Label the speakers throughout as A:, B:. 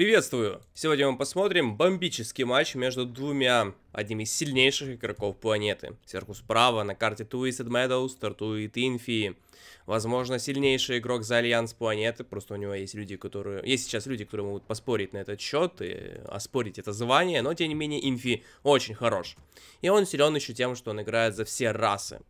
A: Приветствую! Сегодня мы посмотрим бомбический матч между двумя одними из сильнейших игроков планеты. Сверху справа на карте Twisted Meadow стартует Инфи. Возможно, сильнейший игрок за Альянс планеты, просто у него есть люди, которые... Есть сейчас люди, которые могут поспорить на этот счет и оспорить это звание, но тем не менее Инфи очень хорош. И он силен еще тем, что он играет за все расы.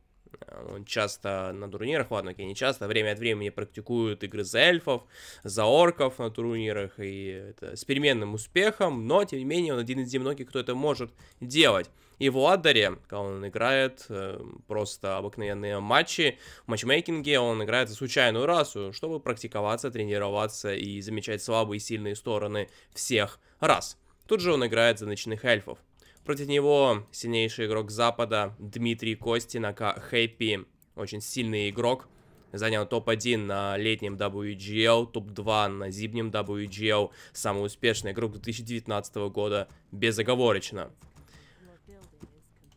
A: Он э, часто на турнирах, ладно, окей, не часто, время от времени практикуют игры за эльфов, за орков на турнирах, и это с переменным успехом, но, тем не менее, он один из немногих, кто это может делать. И в Ладдере, когда он играет э, просто обыкновенные матчи, в матчмейкинге он играет за случайную расу, чтобы практиковаться, тренироваться и замечать слабые и сильные стороны всех раз. Тут же он играет за ночных эльфов. Против него сильнейший игрок Запада Дмитрий Костинака Хэппи. Очень сильный игрок. Занял топ-1 на летнем WGL, топ-2 на зимнем WGL. Самый успешный игрок 2019 года, безоговорочно.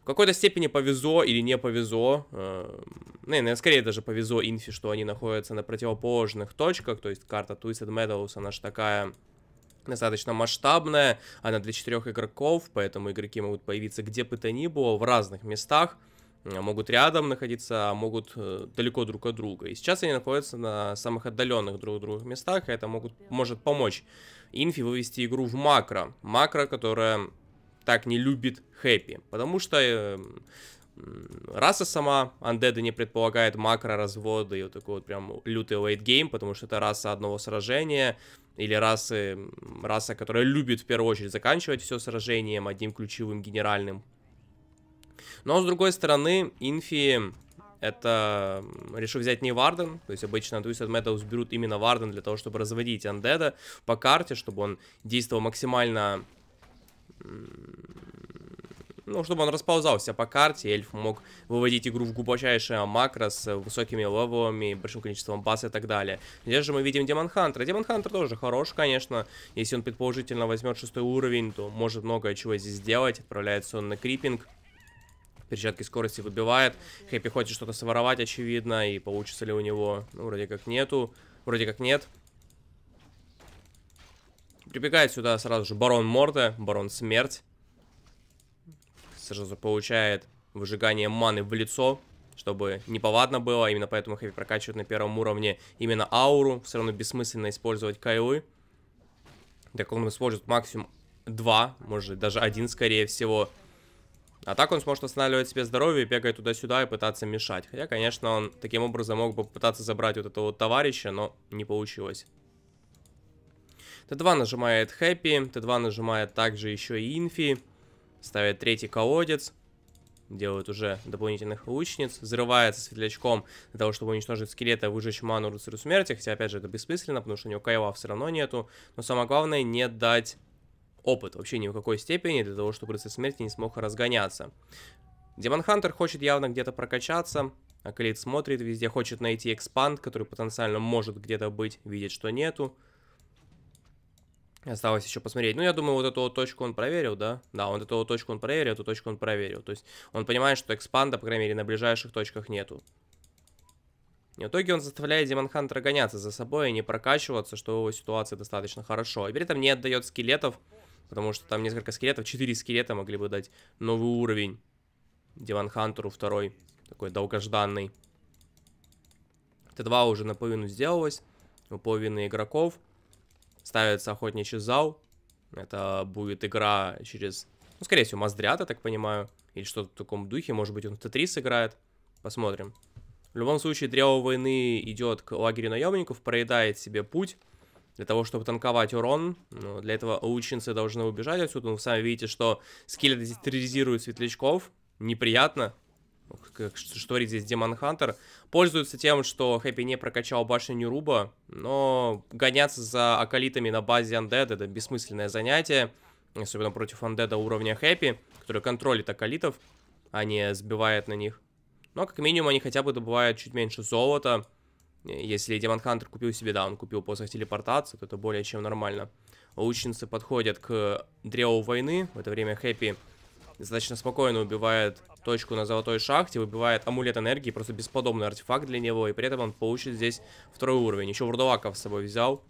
A: В какой-то степени повезло или не повезло. Э, наверное, ну, скорее даже повезло Инфи, что они находятся на противоположных точках. То есть карта Twisted Meadows, она же такая достаточно масштабная, она для четырех игроков, поэтому игроки могут появиться где бы то ни было, в разных местах, э, могут рядом находиться, а могут э, далеко друг от друга. И сейчас они находятся на самых отдаленных друг от друга местах, и это могут, может помочь Инфи вывести игру в макро. Макро, которая так не любит Хэппи, потому что эм, Раса сама, андеды не предполагает макро-разводы и вот такой вот прям лютый лейтгейм, потому что это раса одного сражения, или расы, раса, которая любит в первую очередь заканчивать все сражением одним ключевым генеральным. Но с другой стороны, инфи это решил взять не Варден, то есть обычно Twisted Metals берут именно Варден для того, чтобы разводить андеда по карте, чтобы он действовал максимально ну, чтобы он расползался по карте, эльф мог выводить игру в глубочайшее макро с высокими левелами, большим количеством баз и так далее. Здесь же мы видим Демон Хантера. Демон Хантер тоже хорош, конечно. Если он предположительно возьмет шестой уровень, то может многое чего здесь сделать. Отправляется он на крипинг перчатки скорости выбивает. Хэппи хочет что-то своровать, очевидно, и получится ли у него... Ну, вроде как нету. Вроде как нет. Прибегает сюда сразу же Барон Морда, Барон Смерть конечно же, получает выжигание маны в лицо, чтобы неповадно было. Именно поэтому Хэви прокачивает на первом уровне именно ауру. Все равно бессмысленно использовать кайлы. Так он использует максимум 2, может даже один скорее всего. А так он сможет останавливать себе здоровье, бегая туда-сюда и пытаться мешать. Хотя, конечно, он таким образом мог бы попытаться забрать вот этого вот товарища, но не получилось. Т2 нажимает Хэппи, Т2 нажимает также еще и Инфи. Ставят третий колодец. Делают уже дополнительных лучниц. Взрывается светлячком для того, чтобы уничтожить скелета, выжечь ману рыцарю смерти. Хотя, опять же, это бессмысленно, потому что у него кайла все равно нету. Но самое главное, не дать опыт вообще ни в какой степени, для того, чтобы рыцарь смерти не смог разгоняться. Демон Хантер хочет явно где-то прокачаться. Акалит смотрит везде, хочет найти экспанд, который потенциально может где-то быть, видит, что нету. Осталось еще посмотреть. Ну, я думаю, вот эту вот точку он проверил, да? Да, вот эту вот точку он проверил, эту точку он проверил. То есть он понимает, что экспанда, по крайней мере, на ближайших точках нету. И в итоге он заставляет Демон Хантера гоняться за собой и не прокачиваться, что его ситуация достаточно хорошо. И при этом не отдает скелетов, потому что там несколько скелетов, 4 скелета могли бы дать новый уровень Демон Хантеру второй, такой долгожданный. Т2 уже наполовину сделалось, у половины игроков. Ставится охотничий зал. Это будет игра через, ну, скорее всего, Маздрят, я так понимаю. Или что-то в таком духе. Может быть, он в Т3 сыграет. Посмотрим. В любом случае, Древо Войны идет к лагерю наемников, проедает себе путь. Для того, чтобы танковать урон, ну, для этого лучницы должны убежать отсюда. Но ну, вы сами видите, что скелет терроризирует светлячков. Неприятно что творит здесь Демон Хантер, пользуются тем, что Хэппи не прокачал башню Руба, но гоняться за акалитами на базе Undead это бессмысленное занятие, особенно против Андеда уровня Хэппи, который контролит акалитов, а не сбивает на них. Но как минимум они хотя бы добывают чуть меньше золота. Если Демон Хантер купил себе, да, он купил посох телепортации, то это более чем нормально. Лучницы подходят к Древу Войны, в это время Хэппи достаточно спокойно убивает точку на золотой шахте, выбивает амулет энергии, просто бесподобный артефакт для него, и при этом он получит здесь второй уровень. Еще вурдалаков с собой взял.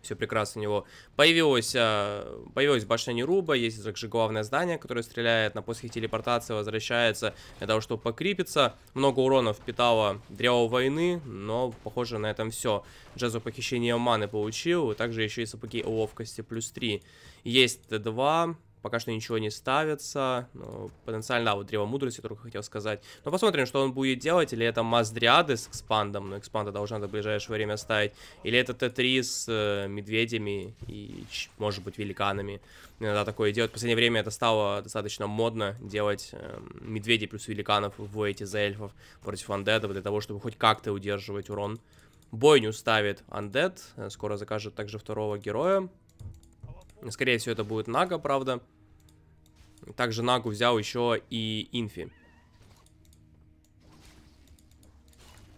A: Все прекрасно у него. Появилось, а, появилась башня Неруба, есть также главное здание, которое стреляет на после телепортации, возвращается для того, чтобы покрепиться. Много урона впитало Древо Войны, но похоже на этом все. Джезу похищение маны получил, также еще и сапоги ловкости плюс 3. Есть Т2, Пока что ничего не ставится. Ну, потенциально, а, вот Древо Мудрости только хотел сказать. Но посмотрим, что он будет делать. Или это Маздриады с экспандом. Но экспанда должна в ближайшее время ставить. Или это Т3 с э, медведями и, может быть, великанами. Иногда такое делать. В последнее время это стало достаточно модно делать э, медведей плюс великанов в эти за эльфов против андедов. Для того, чтобы хоть как-то удерживать урон. Бойню ставит Undead, э, скоро закажет также второго героя, Скорее всего, это будет Нага, правда. Также Нагу взял еще и Инфи.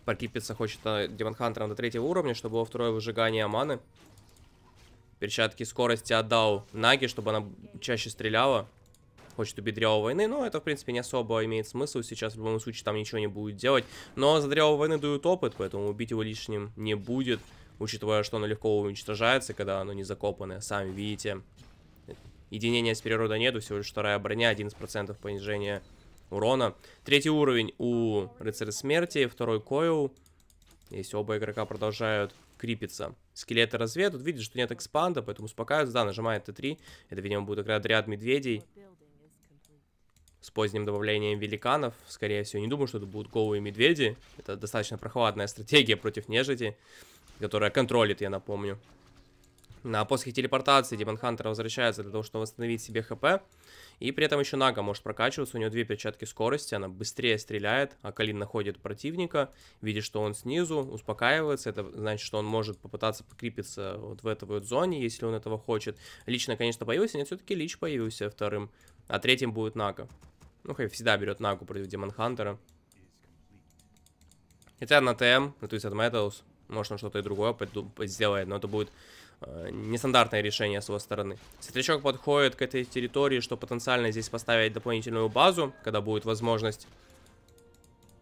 A: Прокипиться хочет Демонхантером э, до третьего уровня, чтобы его второе выжигание маны. Перчатки скорости отдал Наги, чтобы она чаще стреляла. Хочет убить Дрявого Войны, но это, в принципе, не особо имеет смысл. Сейчас, в любом случае, там ничего не будет делать. Но за Дрявого Войны дают опыт, поэтому убить его лишним не будет учитывая, что оно легко уничтожается, когда оно не закопанное, сами видите. Единения с природой нету, всего лишь вторая броня, 11% понижения урона. Третий уровень у рыцаря смерти, второй коил, если оба игрока продолжают крипиться. Скелеты разведут, видит, что нет экспанда, поэтому успокаиваются, да, нажимает Т3, это, видимо, будет играть ряд медведей. С поздним добавлением великанов, скорее всего, не думаю, что это будут голые медведи. Это достаточно прохладная стратегия против нежити которая контролит, я напомню. на ну, после телепортации Демон Хантер возвращается для того, чтобы восстановить себе ХП. И при этом еще Нага может прокачиваться, у нее две перчатки скорости, она быстрее стреляет, а Калин находит противника, видит, что он снизу, успокаивается, это значит, что он может попытаться покрепиться вот в этой вот зоне, если он этого хочет. Лично, конечно, появился, нет, все-таки Лич появился вторым, а третьим будет Нага. Ну, хай всегда берет Нагу против Демон Хантера. Хотя на ТМ, ну, то есть от Metals, может, он что-то и другое сделает, но это будет э, нестандартное решение с его стороны. Светлячок подходит к этой территории, что потенциально здесь поставить дополнительную базу, когда будет возможность.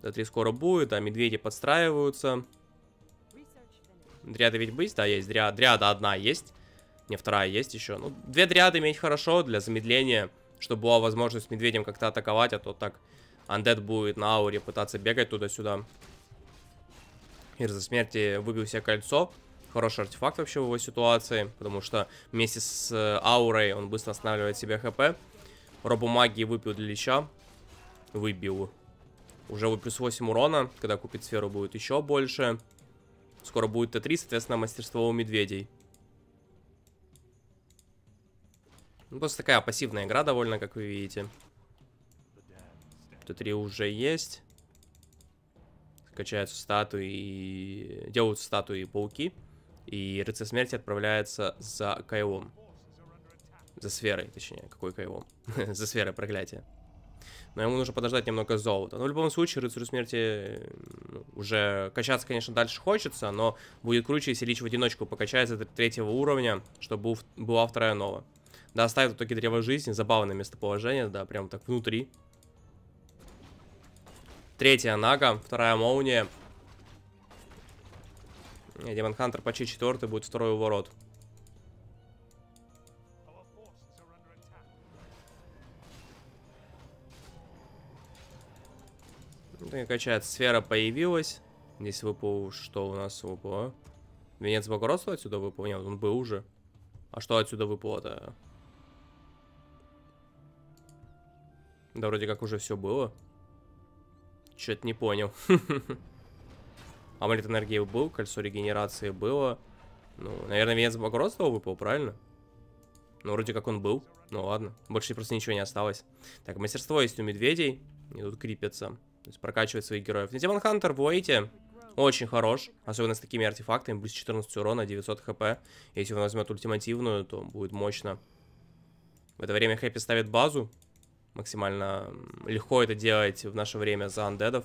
A: Д3 скоро будет, а медведи подстраиваются. Дриады ведь быть, да, есть. Дриада, дриада одна есть. Не, вторая есть еще. Ну, две дриады иметь хорошо для замедления, чтобы была возможность медведям как-то атаковать, а то так Андед будет на ауре пытаться бегать туда-сюда. Мир за смерти выбил себе кольцо. Хороший артефакт вообще в его ситуации, потому что вместе с э, аурой он быстро останавливает себе хп. Робу магии выпил для леща, Выбил. Уже вы плюс 8 урона. Когда купит сферу, будет еще больше. Скоро будет Т3, соответственно, мастерство у медведей. Ну, просто такая пассивная игра довольно, как вы видите. Т3 уже есть качаются статуи и делаются статуи пауки. И рыцарь смерти отправляется за Кайлом. За сферой, точнее, какой Кайлом? за сферой проклятия. Но ему нужно подождать немного золота. Но в любом случае, рыцарю смерти ну, уже качаться, конечно, дальше хочется, но будет круче, если лич в одиночку покачается до третьего уровня, чтобы был, была вторая нова. Да, оставит в итоге древо жизни, забавное местоположение, да, прям так внутри. Третья Нага, вторая молния Демон Хантер почти четвертый, будет второй уворот. Ну, так, качает. Сфера появилась. Здесь выпал... Что у нас выпало? Венец Богородства отсюда выпал? Нет, он был уже. А что отсюда выпало-то? Да вроде как уже все было. Что-то не понял. Амулет энергии был, кольцо регенерации было. Ну, наверное, венец благородства выпал, правильно? Ну, вроде как он был. Ну ладно, больше просто ничего не осталось. Так, мастерство есть у медведей. И тут крепятся. То есть прокачивает своих героев. Нитиван Хантер в очень хорош. Особенно с такими артефактами. Плюс 14 урона, 900 хп. Если он возьмет ультимативную, то будет мощно. В это время Хэппи ставит базу максимально легко это делать в наше время за андедов.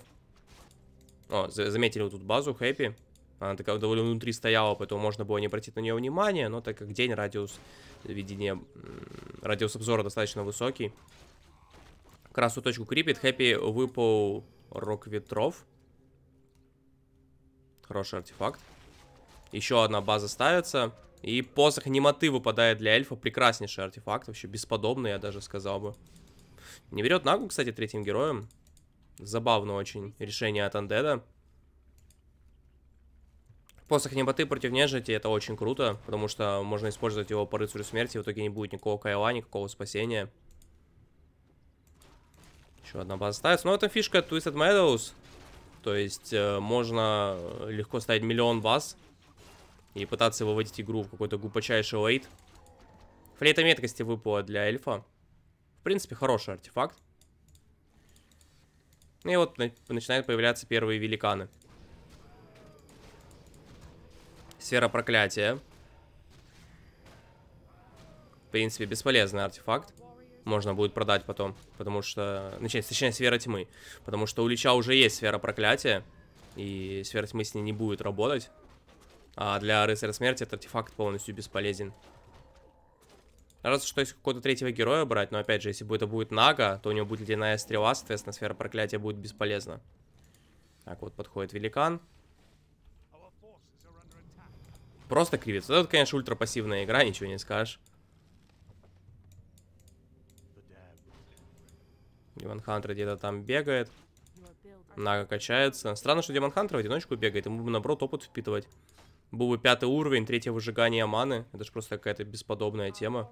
A: О, заметили вот тут базу, хэппи. Она такая довольно внутри стояла, поэтому можно было не обратить на нее внимания, но так как день, радиус видения, радиус обзора достаточно высокий. Как раз точку крипит, хэппи выпал рок ветров. Хороший артефакт. Еще одна база ставится. И посох немоты выпадает для эльфа. Прекраснейший артефакт, вообще бесподобный, я даже сказал бы. Не берет Нагу, кстати, третьим героем. Забавно очень решение от Андеда. Посох неботы против нежити, это очень круто, потому что можно использовать его по рыцарю смерти, в итоге не будет никакого кайла, никакого спасения. Еще одна база ставится. Но это фишка Twisted Meadows. То есть э, можно легко ставить миллион баз и пытаться выводить игру в какой-то глупочайший лейт. Флейта меткости выпала для эльфа принципе, хороший артефакт. И вот начинают появляться первые великаны. Сфера проклятия. В принципе, бесполезный артефакт. Можно будет продать потом, потому что... Начать, точнее, сфера тьмы. Потому что у Лича уже есть сфера проклятия, и сфера тьмы с ней не будет работать. А для рыцаря смерти этот артефакт полностью бесполезен. Раз что если какого-то третьего героя брать, но опять же, если это будет Нага, то у него будет ледяная стрела, соответственно, сфера проклятия будет бесполезна. Так, вот подходит великан. Просто кривится. Это, конечно, ультрапассивная игра, ничего не скажешь. Демон Хантер где-то там бегает. Нага качается. Странно, что Демон Хантер в одиночку бегает. Ему, наоборот, опыт впитывать. Был бы пятый уровень, третье выжигание маны. Это же просто какая-то бесподобная тема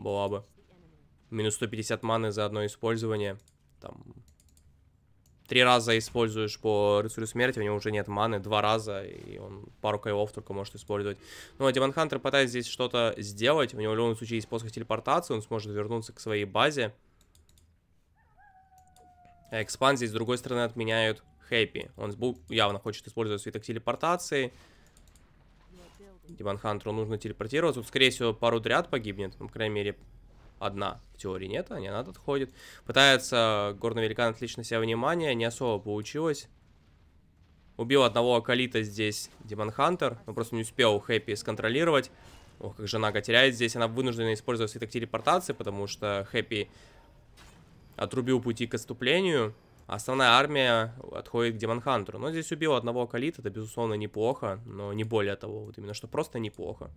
A: была бы. Минус 150 маны за одно использование. Там... Три раза используешь по рыцарю смерти, у него уже нет маны. Два раза, и он пару кайлов только может использовать. Ну, а Демон Хантер пытается здесь что-то сделать. У него в любом случае есть посох телепортации, он сможет вернуться к своей базе. А здесь, с другой стороны, отменяют Хэппи. Он явно хочет использовать свиток телепортации. Демон Хантеру нужно телепортироваться. Вот, скорее всего, пару ряд погибнет. Ну, по крайней мере, одна. В теории нет, а не она отходит. Пытается горный великан отлично себя внимание, Не особо получилось. Убил одного Акалита здесь Демон Хантер. Но просто не успел Хэппи сконтролировать. Ох, как жена Нага теряет здесь. Она вынуждена использовать свиток телепортации, потому что Хэппи отрубил пути к отступлению. Основная армия отходит к Демонхантеру. Но здесь убил одного Калита, это, безусловно, неплохо, но не более того. Вот именно что просто неплохо.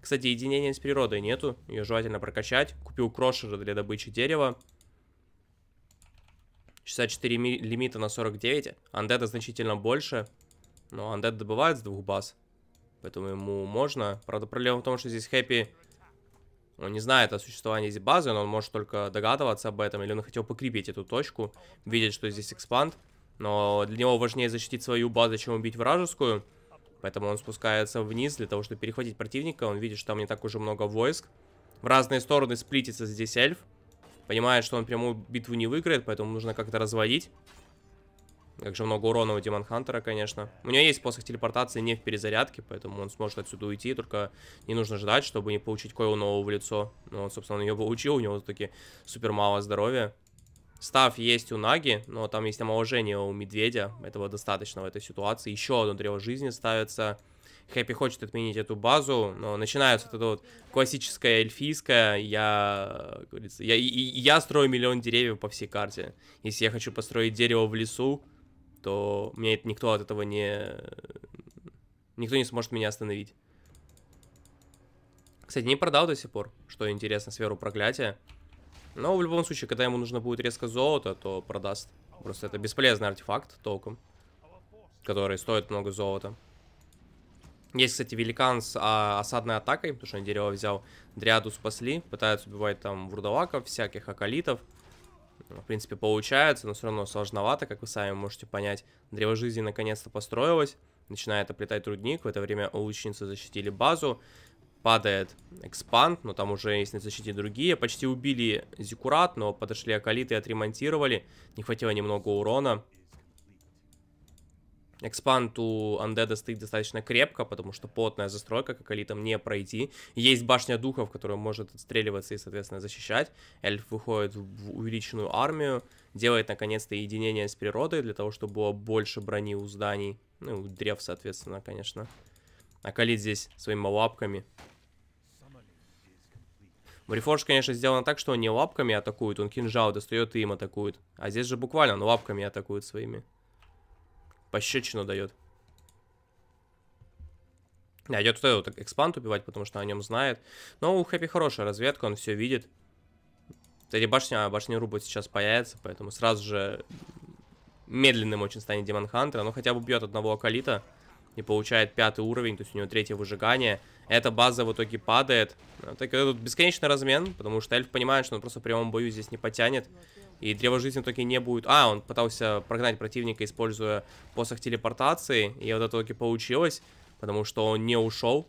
A: Кстати, единения с природой нету, ее желательно прокачать. Купил крошера для добычи дерева. 64 лимита на 49. Андеда значительно больше. Но андед добывает с двух баз. Поэтому ему можно. Правда, проблема в том, что здесь Хэппи он не знает о существовании этой базы, но он может только догадываться об этом, или он хотел покрепить эту точку, видеть, что здесь экспанд. Но для него важнее защитить свою базу, чем убить вражескую. Поэтому он спускается вниз для того, чтобы перехватить противника. Он видит, что там не так уже много войск. В разные стороны сплитится здесь эльф. Понимает, что он прямую битву не выиграет, поэтому нужно как-то разводить. Как же много урона у Демон Хантера, конечно. У него есть посох телепортации не в перезарядке, поэтому он сможет отсюда уйти, только не нужно ждать, чтобы не получить кое нового в лицо. Ну, вот, собственно, он ее получил, у него таки супер мало здоровья. Став есть у Наги, но там есть омоложение у Медведя, этого достаточно в этой ситуации. Еще одно древо жизни ставится. Хэппи хочет отменить эту базу, но начинается вот эта вот классическая эльфийская, я, говорится, я, я, я строю миллион деревьев по всей карте. Если я хочу построить дерево в лесу, то меня никто от этого не... Никто не сможет меня остановить. Кстати, не продал до сих пор, что интересно, сферу проклятия. Но в любом случае, когда ему нужно будет резко золото, то продаст. Просто это бесполезный артефакт толком, который стоит много золота. Есть, кстати, великан с а, осадной атакой, потому что он дерево взял. Дриаду спасли, пытаются убивать там вурдалаков всяких, акалитов. В принципе, получается, но все равно сложновато, как вы сами можете понять. Древо жизни наконец-то построилось. Начинает оплетать трудник. В это время лучницы защитили базу. Падает экспант, но там уже есть на защите другие. Почти убили Зикурат, но подошли Акалиты и отремонтировали. Не хватило немного урона. Экспанту Андеда стоит достаточно крепко, потому что плотная застройка, как Алитам, не пройти. Есть башня духов, которая может отстреливаться и, соответственно, защищать. Эльф выходит в увеличенную армию, делает, наконец-то, единение с природой, для того, чтобы было больше брони у зданий. Ну, древ, соответственно, конечно. Акалит здесь своими лапками. Морифорж, конечно, сделано так, что он не лапками атакует, он кинжал достает и им атакует. А здесь же буквально он лапками атакует своими. Пощечину дает. А, идет вот этот вот экспант убивать, потому что о нем знает. Но у Хэппи хорошая разведка, он все видит. Кстати, башня, а башня Руба сейчас появится, поэтому сразу же медленным очень станет Демон Хантер, Но хотя бы бьет одного Акалита и получает пятый уровень, то есть у него третье выжигание. Эта база в итоге падает. Так, это бесконечный размен, потому что Эльф понимает, что он просто в прямом бою здесь не потянет. И древо жизни в итоге не будет... А, он пытался прогнать противника, используя посох телепортации. И вот это в итоге получилось, потому что он не ушел.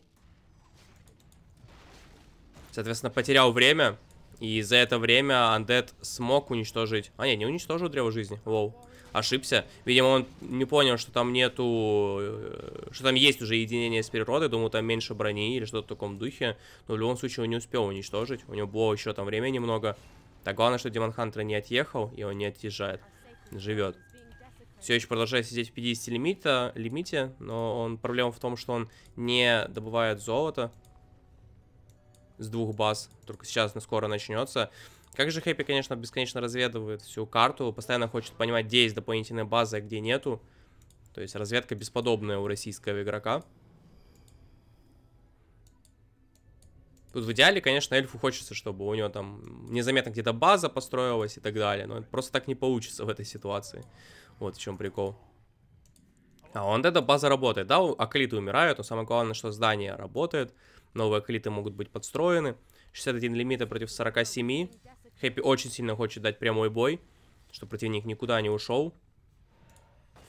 A: Соответственно, потерял время. И за это время Андед смог уничтожить... А, нет, не уничтожил древо жизни. Воу. Ошибся. Видимо, он не понял, что там нету... Э, что там есть уже единение с природой. Думал, там меньше брони или что-то в таком духе. Но в любом случае он не успел уничтожить. У него было еще там время немного. Так, главное, что Демон Хантера не отъехал, и он не отъезжает. Живет. Все еще продолжает сидеть в 50 лимита, лимите, но он проблема в том, что он не добывает золото с двух баз. Только сейчас на скоро начнется. Как же Хэппи, конечно, бесконечно разведывает всю карту, постоянно хочет понимать, где есть дополнительная база, а где нету. То есть разведка бесподобная у российского игрока. Тут в идеале, конечно, эльфу хочется, чтобы у него там незаметно где-то база построилась и так далее. Но просто так не получится в этой ситуации. Вот в чем прикол. А он эта база работает, да, акклиты умирают, но самое главное, что здание работает. Новые акклиты могут быть подстроены. 61 лимита против 47. Хэппи очень сильно хочет дать прямой бой, чтобы противник никуда не ушел.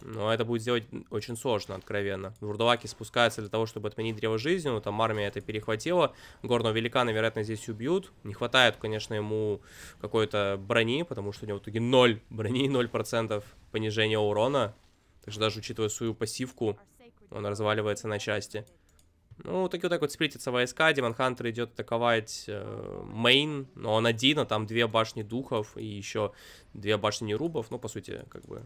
A: Но это будет сделать очень сложно, откровенно. Вурдалаки спускаются для того, чтобы отменить древо жизни. но там армия это перехватила. Горного великана, вероятно, здесь убьют. Не хватает, конечно, ему какой-то брони, потому что у него в итоге 0 брони, 0% понижения урона. Так что даже учитывая свою пассивку, он разваливается на части. Ну, так вот так вот сплитятся войска. Демон Хантер идет атаковать э, мейн, но он один, а там две башни духов и еще две башни нерубов. Ну, по сути, как бы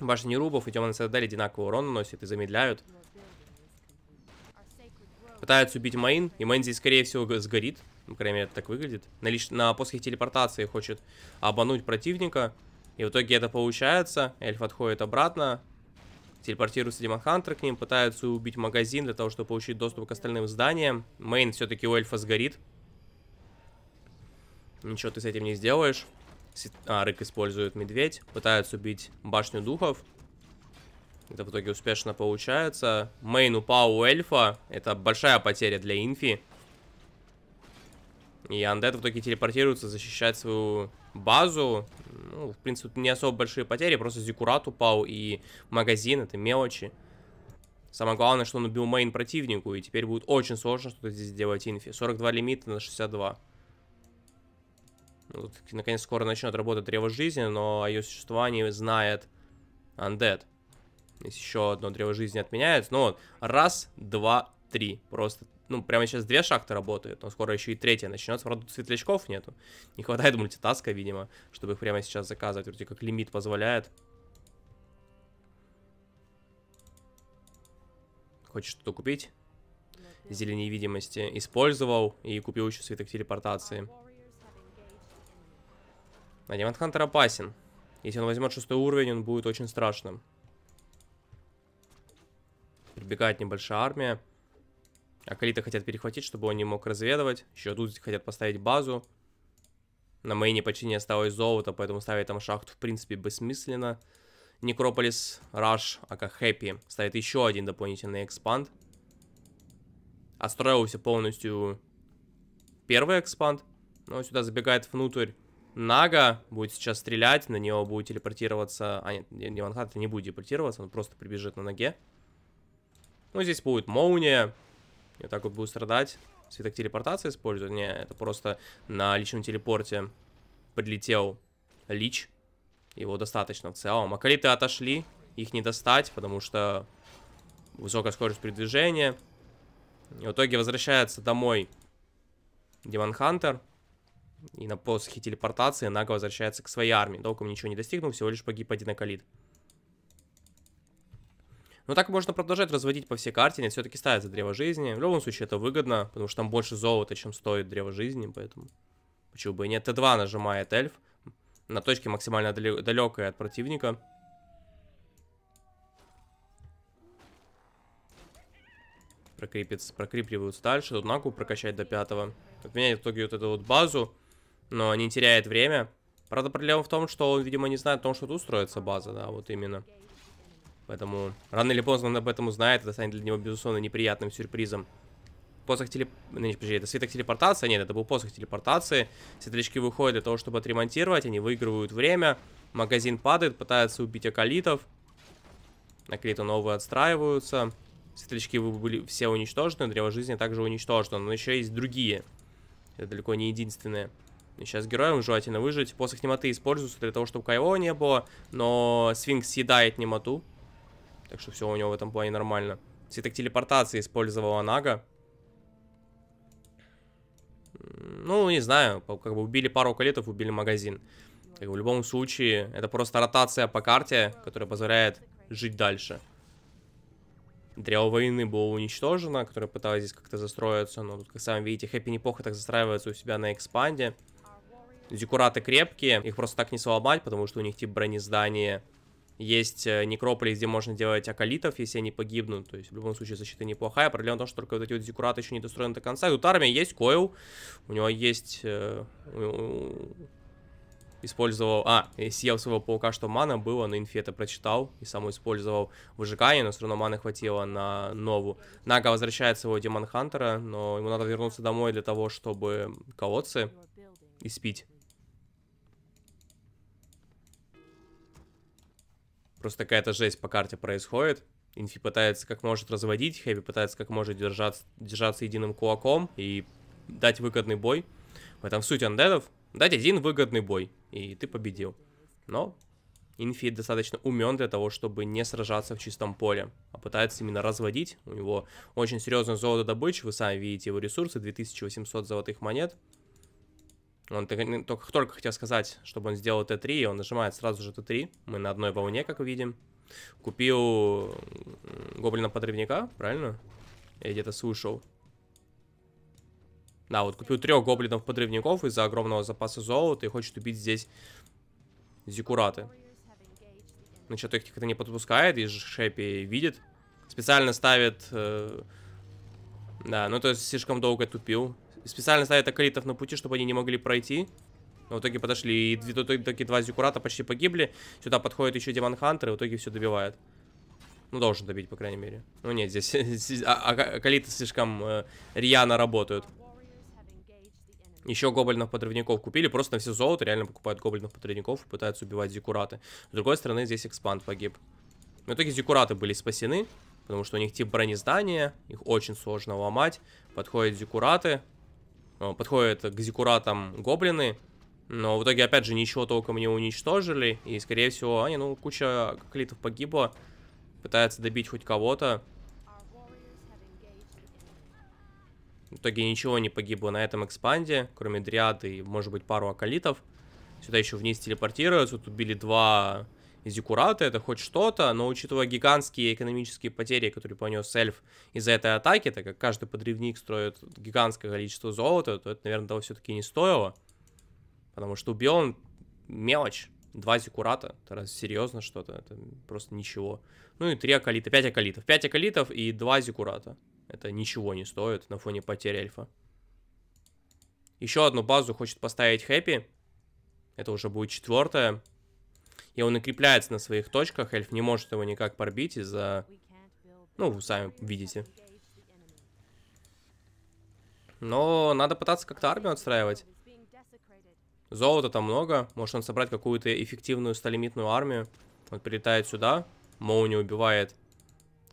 A: Башни рубов и темная цитадель одинаковый урон наносят и замедляют. Пытаются убить Мейн, и Мейн здесь, скорее всего, сгорит. Ну, крайней мере, это так выглядит. На, лиш... на после телепортации хочет обмануть противника. И в итоге это получается. Эльф отходит обратно. Телепортируется Демон Хантер к ним. Пытаются убить магазин для того, чтобы получить доступ к остальным зданиям. Мейн все-таки у эльфа сгорит. Ничего ты с этим не сделаешь. А, рык использует медведь. Пытаются убить башню духов. Это в итоге успешно получается. Мейн упал у эльфа. Это большая потеря для инфи. И андет в итоге телепортируется защищать свою базу. Ну, в принципе, не особо большие потери. Просто Зикурат упал и магазин. Это мелочи. Самое главное, что он убил мейн противнику. И теперь будет очень сложно что-то здесь делать инфи. 42 лимита на 62. Вот, наконец, скоро начнет работать древо жизни, но о ее существовании знает Undead. Здесь еще одно древо жизни отменяется. Ну вот, раз, два, три. Просто, ну, прямо сейчас две шахты работают, но скоро еще и третья начнется. Правда, светлячков нету. Не хватает мультитаска, видимо, чтобы их прямо сейчас заказывать. Вроде как лимит позволяет. Хочешь что-то купить? Зелени видимости использовал и купил еще свиток телепортации. А Демон Хантер опасен. Если он возьмет шестой уровень, он будет очень страшным. Прибегает небольшая армия. Акалиты хотят перехватить, чтобы он не мог разведывать. Еще тут хотят поставить базу. На мейне почти не осталось золота, поэтому ставить там шахту в принципе бессмысленно. Некрополис, Раш, Ака Хэппи ставит еще один дополнительный экспанд. Отстроился полностью первый экспанд. Но сюда забегает внутрь Нага будет сейчас стрелять, на него будет телепортироваться... А, нет, Диванхат не будет телепортироваться, он просто прибежит на ноге. Ну, здесь будет Моуния. И так вот будет страдать. Свиток телепортации использую. Не, это просто на личном телепорте подлетел Лич. Его достаточно в целом. Макалиты отошли. Их не достать, потому что высокая скорость передвижения. И в итоге возвращается домой Димон Хантер и на посохе телепортации Нага возвращается к своей армии. Толком ничего не достигнул, всего лишь погиб один Акалит. Но ну, так можно продолжать разводить по всей карте, они все-таки за древо жизни. В любом случае это выгодно, потому что там больше золота, чем стоит древо жизни, поэтому... Почему бы и нет? Т2 нажимает эльф на точке максимально далекой от противника. Прокрепится, прокрепливаются дальше, тут нагу прокачать до пятого. Отменяет в итоге вот эту вот базу. Но не теряет время. Правда, проблема в том, что он, видимо, не знает о том, что тут строится база, да, вот именно. Поэтому рано или поздно он об этом узнает, это станет для него, безусловно, неприятным сюрпризом. Посох телеп... Нет, подожди, это свиток телепортации? Нет, это был посох телепортации. Светлячки выходят для того, чтобы отремонтировать, они выигрывают время. Магазин падает, пытаются убить акалитов. Акалиты новые отстраиваются. Светлячки были все уничтожены, древо жизни также уничтожено, но еще есть другие. Это далеко не единственное. Сейчас героям желательно выжить. Посох немоты используется для того, чтобы кайвого не было. Но свинг съедает немоту. Так что все у него в этом плане нормально. Цветок телепортации использовала Нага. Ну, не знаю. Как бы убили пару калитов, убили магазин. Как бы в любом случае, это просто ротация по карте, которая позволяет жить дальше. Древо войны было уничтожено, которая пыталась здесь как-то застроиться, но тут, как сами видите, Хэппи неплохо так застраивается у себя на экспанде. Зикураты крепкие, их просто так не сломать, потому что у них тип бронездания. Есть э, некрополи, где можно делать акалитов, если они погибнут. То есть, в любом случае, защита неплохая. Проблема в том, что только вот эти вот зикураты еще не достроены до конца. И тут армия есть, Койл. У него есть... Э, использовал... А, съел своего паука, что мана было, но инфе это прочитал. И сам использовал выжигание, но все равно маны хватило на нову. Нага возвращается своего Демон Хантера, но ему надо вернуться домой для того, чтобы колодцы испить. Просто какая-то жесть по карте происходит. Инфи пытается как может разводить, Хэви пытается как может держаться, держаться единым кулаком и дать выгодный бой. В этом суть андедов. Дать один выгодный бой, и ты победил. Но Инфи достаточно умен для того, чтобы не сражаться в чистом поле, а пытается именно разводить. У него очень серьезная золотодобыча, вы сами видите его ресурсы, 2800 золотых монет. Он ну, только, только хотел сказать, чтобы он сделал Т3, и он нажимает сразу же Т3. Мы на одной волне, как видим. Купил гоблина-подрывника, правильно? Я где-то слышал. Да, вот купил трех гоблинов-подрывников из-за огромного запаса золота и хочет убить здесь зекураты. Ну, что-то их как-то не подпускает, и Шепи видит. Специально ставит... Э... Да, ну то есть слишком долго тупил специально ставят акалитов на пути, чтобы они не могли пройти. Но в итоге подошли, и в итоге два Зюкурата почти погибли. Сюда подходят еще Демон хантеры, в итоге все добивают. Ну, должен добить, по крайней мере. Ну, нет, здесь, здесь а, а, а, калиты слишком э, рьяно работают. Еще гоблинов-подрывников купили, просто на все золото реально покупают гоблинов-подрывников и пытаются убивать зекураты. С другой стороны, здесь экспанд погиб. В итоге зекураты были спасены, потому что у них тип брони их очень сложно ломать. Подходят зекураты. Э, подходят к зикуратам гоблины, но в итоге, опять же, ничего толком не уничтожили, и, скорее всего, они, ну, куча клитов погибла, пытаются добить хоть кого-то. В итоге ничего не погибло на этом экспанде, кроме дриады и, может быть, пару акалитов. Сюда еще вниз телепортируются, тут убили два Зикурата, это хоть что-то, но учитывая гигантские экономические потери, которые понес эльф из-за этой атаки, так как каждый подрывник строит гигантское количество золота, то это, наверное, того все-таки не стоило. Потому что убил он мелочь. Два Зикурата, это раз серьезно что-то, это просто ничего. Ну и три Акалита, пять Акалитов. Пять Акалитов и два Зикурата. Это ничего не стоит на фоне потери эльфа. Еще одну базу хочет поставить Хэппи. Это уже будет четвертая. И он укрепляется на своих точках, эльф не может его никак порбить из-за... Ну, вы сами видите. Но надо пытаться как-то армию отстраивать. Золота там много. Может он собрать какую-то эффективную сталимитную армию. Он прилетает сюда. Моуни убивает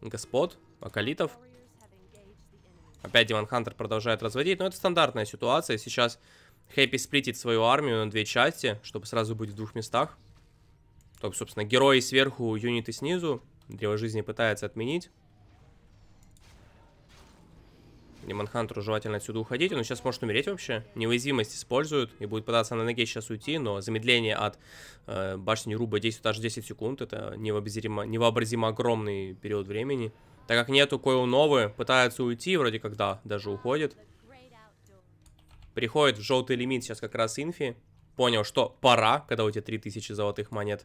A: господ, акалитов. Опять Диван Хантер продолжает разводить. Но это стандартная ситуация. Сейчас Хэппи сплитит свою армию на две части, чтобы сразу быть в двух местах. Только, собственно, герои сверху, юниты снизу. Древо жизни пытается отменить. Демонхантеру желательно отсюда уходить. Он сейчас может умереть вообще. Неуязвимость используют. И будет пытаться на ноге сейчас уйти. Но замедление от э, башни Руба действует даже 10 секунд. Это невообразимо, невообразимо огромный период времени. Так как нету Койл Новы, пытаются уйти. Вроде как да, даже уходит. Приходит в желтый лимит сейчас как раз инфи. Понял, что пора, когда у тебя 3000 золотых монет.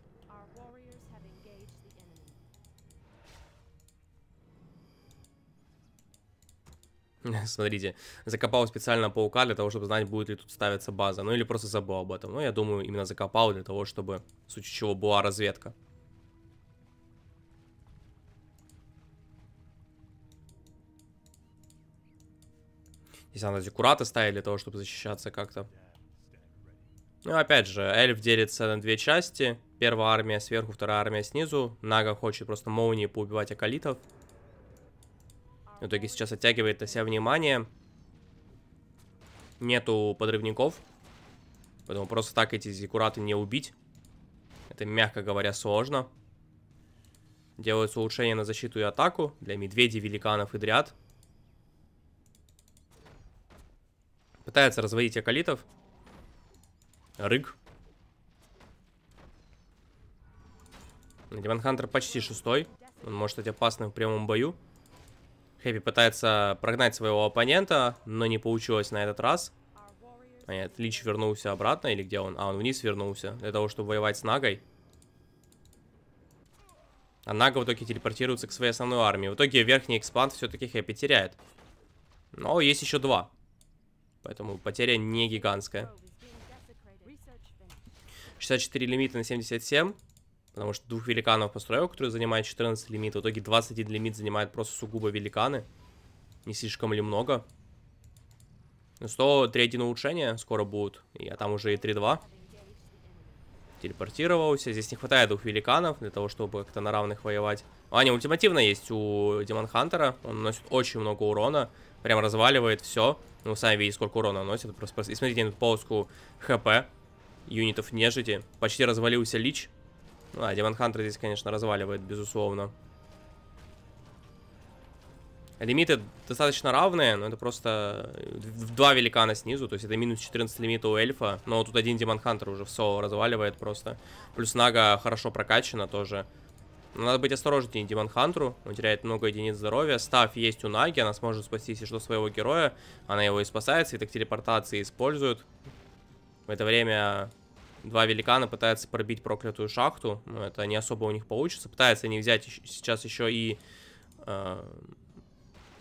A: Смотрите, закопал специально паука для того, чтобы знать, будет ли тут ставиться база. Ну или просто забыл об этом. Но ну, я думаю, именно закопал для того, чтобы, в случае чего, была разведка. Здесь надо декураты ставить для того, чтобы защищаться как-то. Ну, опять же, эльф делится на две части. Первая армия сверху, вторая армия снизу. Нага хочет просто молнии поубивать акалитов. В итоге сейчас оттягивает на себя внимание. Нету подрывников. Поэтому просто так эти зикураты не убить. Это, мягко говоря, сложно. Делаются улучшения на защиту и атаку для медведей, великанов и дряд. Пытается разводить акалитов. Рык. Диван Хантер почти шестой. Он может быть опасным в прямом бою. Хэппи пытается прогнать своего оппонента, но не получилось на этот раз. А нет, Лич вернулся обратно, или где он? А, он вниз вернулся, для того, чтобы воевать с Нагой. А Нага в итоге телепортируется к своей основной армии. В итоге верхний экспанд все-таки Хэппи теряет. Но есть еще два. Поэтому потеря не гигантская. 64 лимита на 77. Потому что двух великанов построил, которые занимают 14 лимит. В итоге 21 лимит занимают просто сугубо великаны. Не слишком ли много? 103 ну, на улучшение скоро будут. А там уже и 3-2. Телепортировался. Здесь не хватает двух великанов для того, чтобы как-то на равных воевать. А, не, ультимативно есть у Демон Хантера. Он наносит очень много урона. Прям разваливает все. Ну, вы сами видите, сколько урона наносит. Просто... И смотрите на эту полоску ХП. Юнитов нежити. Почти развалился Лич. Ну, а, Демон Хантер здесь, конечно, разваливает, безусловно. Лимиты достаточно равные, но это просто э, два великана снизу, то есть это минус 14 лимита у эльфа, но тут один Демон Хантер уже в соло разваливает просто. Плюс Нага хорошо прокачана тоже. Но надо быть осторожнее Демон Хантеру, он теряет много единиц здоровья. Став есть у Наги, она сможет спасти, если что, своего героя. Она его и спасает, свиток телепортации используют. В это время Два великана пытаются пробить проклятую шахту. Но ну, это не особо у них получится. Пытаются они взять сейчас еще и э,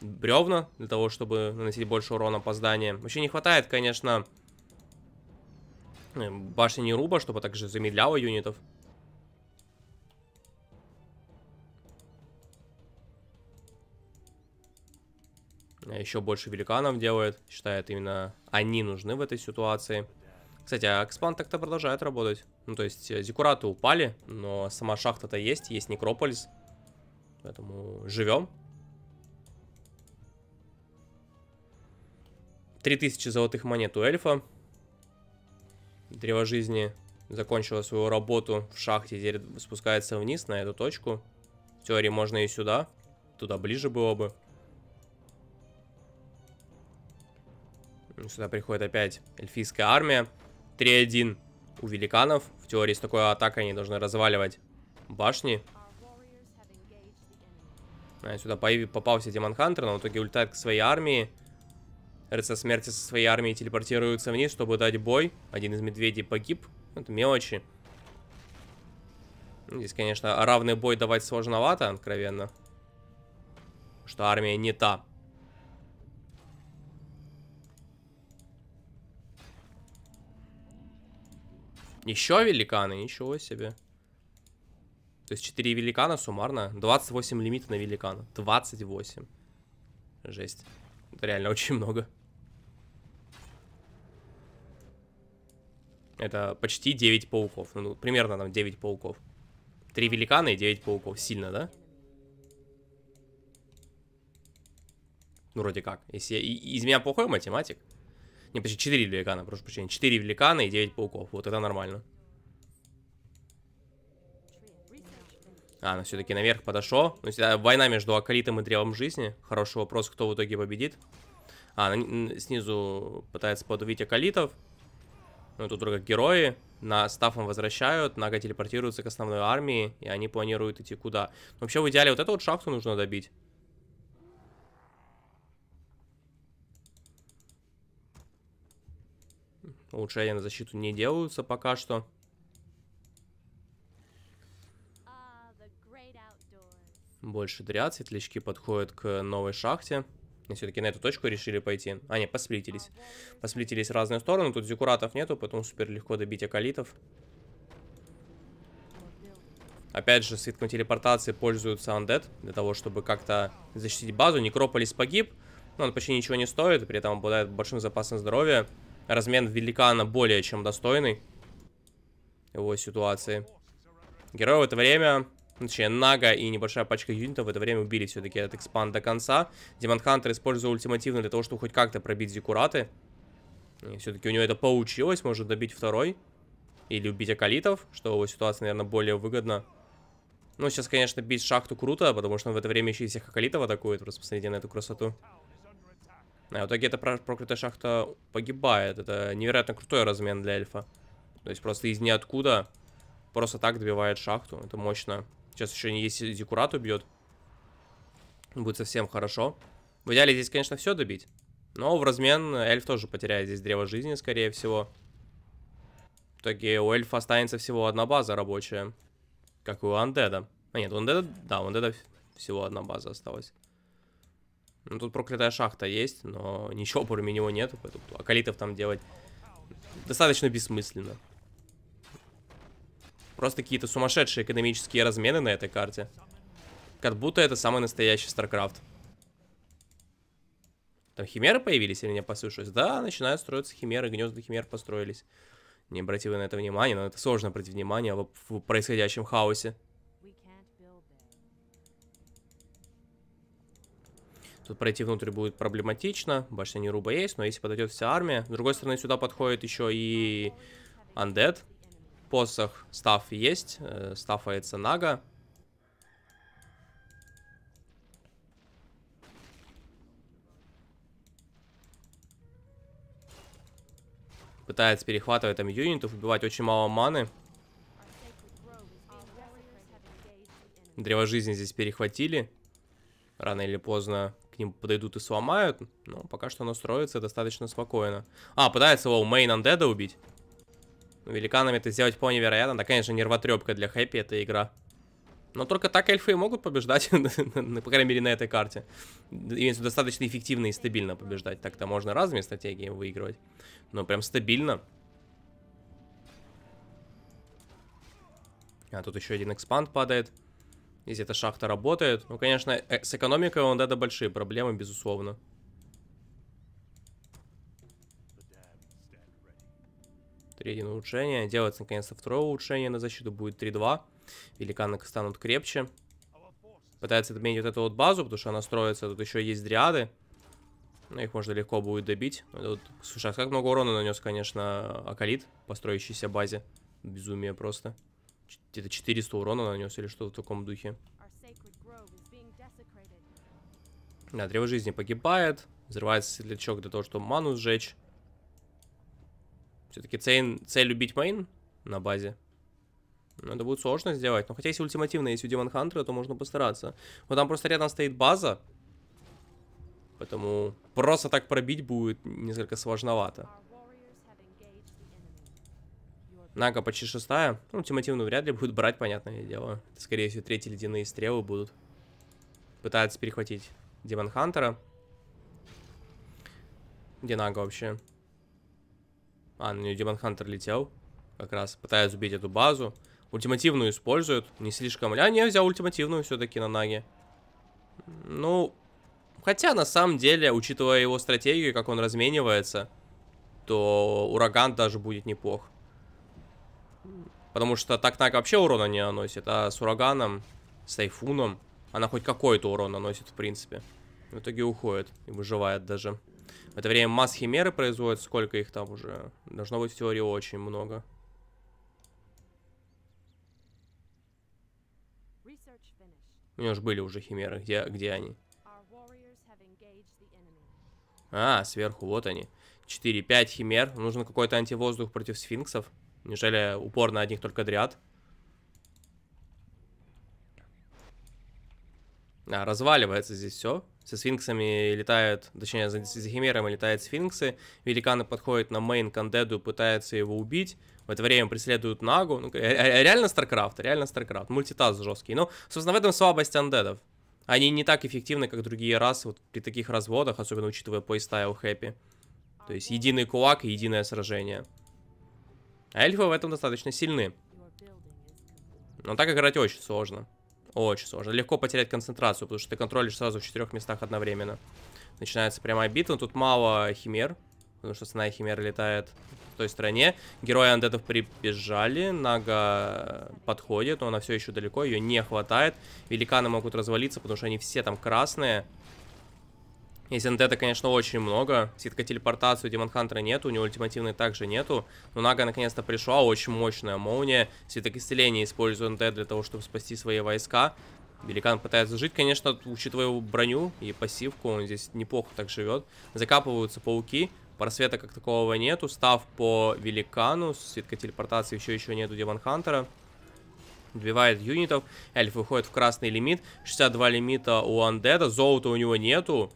A: бревна для того, чтобы наносить больше урона по зданиям. Вообще не хватает, конечно, э, башни не руба, чтобы также замедляло юнитов. Э, еще больше великанов делает. Считает именно они нужны в этой ситуации. Кстати, а экспан так-то продолжает работать. Ну, то есть, декураты э, упали, но сама шахта-то есть, есть некрополис. Поэтому живем. 3000 золотых монет у эльфа. Древо жизни закончила свою работу в шахте, теперь спускается вниз на эту точку. В теории можно и сюда, туда ближе было бы. Сюда приходит опять эльфийская армия. 3-1 у великанов. В теории с такой атакой они должны разваливать башни. А, сюда попался Демон Хантер, но в итоге улетает к своей армии. Рыцарь Смерти со своей армией телепортируются вниз, чтобы дать бой. Один из медведей погиб. Это мелочи. Здесь, конечно, равный бой давать сложновато, откровенно. Что армия не та. Еще великаны, ничего себе. То есть 4 великана суммарно. 28 лимит на великана. 28. Жесть. Это реально очень много. Это почти 9 пауков. Ну, примерно там 9 пауков. 3 великана и 9 пауков. Сильно, да? Ну, вроде как. Если я... Из меня плохой математик. Не, почти 4 великана, прошу прощения. 4 великана и 9 пауков. Вот это нормально. А, она ну, все-таки наверх подошел. Ну, а, война между Акалитом и Древом Жизни. Хороший вопрос, кто в итоге победит. А, ну, снизу пытается подавить Акалитов. Ну, тут только герои. На стафом возвращают, Нага телепортируется к основной армии, и они планируют идти куда. Ну, вообще, в идеале, вот эту вот шахту нужно добить. Улучшения на защиту не делаются пока что. Больше дряд, светлячки подходят к новой шахте. И все-таки на эту точку решили пойти. А, нет, посплитились. Посплитились в разные стороны. Тут зекуратов нету, поэтому супер легко добить акалитов. Опять же, свитком телепортации пользуются Undead для того, чтобы как-то защитить базу. Некрополис погиб, но он почти ничего не стоит, при этом обладает большим запасом здоровья. Размен великана более чем достойный его ситуации. Герой в это время, точнее, Нага и небольшая пачка юнитов в это время убили все-таки этот экспанд до конца. Демон Хантер использовал ультимативно для того, чтобы хоть как-то пробить Зикураты. Все-таки у него это получилось, может добить второй. Или убить Акалитов, что его ситуация, наверное, более выгодна. Ну, сейчас, конечно, бить шахту круто, потому что он в это время еще и всех Акалитов атакует. Просто посмотрите на эту красоту. А в итоге эта проклятая шахта погибает. Это невероятно крутой размен для эльфа. То есть просто из ниоткуда просто так добивает шахту. Это мощно. Сейчас еще не если декурат убьет, будет совсем хорошо. В идеале здесь, конечно, все добить. Но в размен эльф тоже потеряет здесь древо жизни, скорее всего. В итоге у эльфа останется всего одна база рабочая. Как и у андеда. А нет, у андеда, да, у андеда всего одна база осталась. Ну, тут проклятая шахта есть, но ничего кроме него нету, поэтому акалитов там делать достаточно бессмысленно. Просто какие-то сумасшедшие экономические размены на этой карте. Как будто это самый настоящий Старкрафт. Там химеры появились или не послушаюсь? Да, начинают строиться химеры, гнезда химер построились. Не обратил на это внимание, но это сложно обратить внимание в происходящем хаосе. Тут пройти внутрь будет проблематично. Башня не руба есть, но если подойдет вся армия. С другой стороны, сюда подходит еще и Undead. Посох став есть. Э, стафается Нага. Пытается перехватывать там юнитов, убивать очень мало маны. Древо жизни здесь перехватили. Рано или поздно к ним подойдут и сломают. Но пока что оно строится достаточно спокойно. А, пытается его мейн андеда убить. Ну, великанами это сделать вполне вероятно. Да, конечно, нервотрепка для хэппи эта игра. Но только так эльфы и могут побеждать, ну, по крайней мере, на этой карте. Имеется достаточно эффективно и стабильно побеждать. Так-то можно разными стратегиями выигрывать. Но прям стабильно. А тут еще один экспанд падает если эта шахта работает. Ну, конечно, э, с экономикой он Андеда большие проблемы, безусловно. Третье улучшение. Делается, наконец-то, второе улучшение на защиту будет 3-2. Великаны станут крепче. Пытается отменить вот эту вот базу, потому что она строится. Тут еще есть дриады. Ну, их можно легко будет добить. Ну, Тут, слушай, а как много урона нанес, конечно, Акалит, построящейся базе. Безумие просто где-то 400 урона нанес или что-то в таком духе. Да, древо жизни погибает. Взрывается светлячок для того, чтобы ману сжечь. Все-таки цель, цель убить мейн на базе. Ну, это будет сложно сделать. Но хотя если ультимативно есть у Демон Хантера, то можно постараться. Но там просто рядом стоит база. Поэтому просто так пробить будет несколько сложновато. Нага почти шестая. Ну, ультимативную вряд ли будет брать, понятное дело. скорее всего, третьи ледяные стрелы будут. Пытаются перехватить Демон Хантера. Где Нага вообще? А, на нее Демон Хантер летел. Как раз пытаясь убить эту базу. Ультимативную используют. Не слишком... А, не, взял ультимативную все-таки на Наге. Ну... Хотя, на самом деле, учитывая его стратегию, как он разменивается, то ураган даже будет неплох. Потому что так-так вообще урона не наносит, а с ураганом, с тайфуном она хоть какой-то урон наносит, в принципе. В итоге уходит и выживает даже. В это время масс химеры производят, сколько их там уже? Должно быть в теории очень много. У него же были уже химеры. Где, где они? А, сверху, вот они. 4-5 химер. Нужен какой-то антивоздух против сфинксов. Неужели упор на одних только дриад? А, разваливается здесь все. Со сфинксами летают, точнее, за, за химерами летают сфинксы. Великаны подходят на мейн к пытаются его убить. В это время преследуют Нагу. Ну, э, э, реально Старкрафт, реально Старкрафт. Мультитаз жесткий. Но, собственно, в этом слабость андедов. Они не так эффективны, как другие расы вот при таких разводах, особенно учитывая плейстайл хэппи. То есть единый кулак и единое сражение. А эльфы в этом достаточно сильны. Но так играть очень сложно. Очень сложно. Легко потерять концентрацию, потому что ты контролишь сразу в четырех местах одновременно. Начинается прямая битва. Тут мало химер, потому что цена химер летает в той стороне. Герои андетов прибежали. Нага подходит, но она все еще далеко, ее не хватает. Великаны могут развалиться, потому что они все там красные. Из нд конечно, очень много. Ситка телепортацию Демон Хантера нету, у него ультимативной также нету. Но Нага наконец-то пришла, очень мощная молния. Свиток исцеления использует НД для того, чтобы спасти свои войска. Великан пытается жить, конечно, учитывая его броню и пассивку, он здесь неплохо так живет. Закапываются пауки, просвета как такового нету. Став по Великану, свитка телепортации еще еще нету Демон Хантера отбивает юнитов, эльф выходит в красный лимит, 62 лимита у андеда, золота у него нету,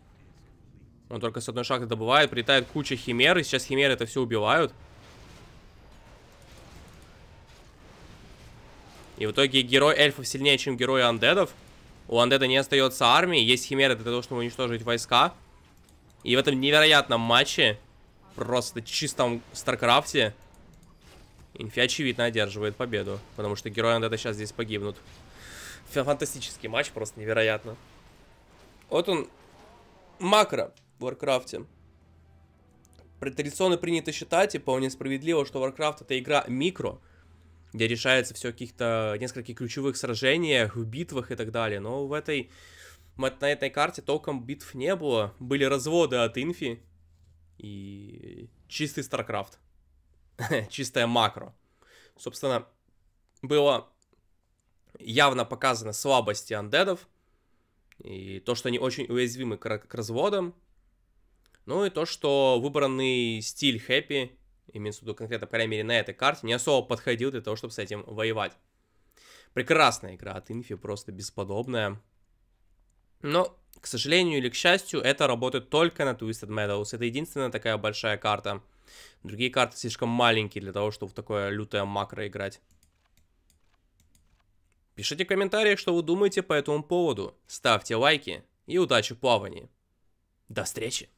A: он только с одной шахты добывает. Прилетает куча химер. И сейчас химеры это все убивают. И в итоге герой эльфов сильнее, чем герой андедов. У андеда не остается армии. Есть химеры для того, чтобы уничтожить войска. И в этом невероятном матче, просто чистом Старкрафте, Инфи, очевидно, одерживает победу. Потому что герои андеда сейчас здесь погибнут. Фантастический матч, просто невероятно. Вот он, макро в Варкрафте. Традиционно принято считать, и вполне справедливо, что Warcraft это игра микро, где решается все в каких-то нескольких ключевых сражениях, в битвах и так далее. Но в этой, на этой карте толком битв не было. Были разводы от инфи и чистый StarCraft. Чистая макро. Собственно, было явно показано слабости андедов и то, что они очень уязвимы к разводам, ну и то, что выбранный стиль хэппи, имеется в виду конкретно, по крайней мере, на этой карте, не особо подходил для того, чтобы с этим воевать. Прекрасная игра от Инфи, просто бесподобная. Но, к сожалению или к счастью, это работает только на Twisted Meadows. Это единственная такая большая карта. Другие карты слишком маленькие для того, чтобы в такое лютое макро играть. Пишите в комментариях, что вы думаете по этому поводу. Ставьте лайки и удачи в плавании. До встречи!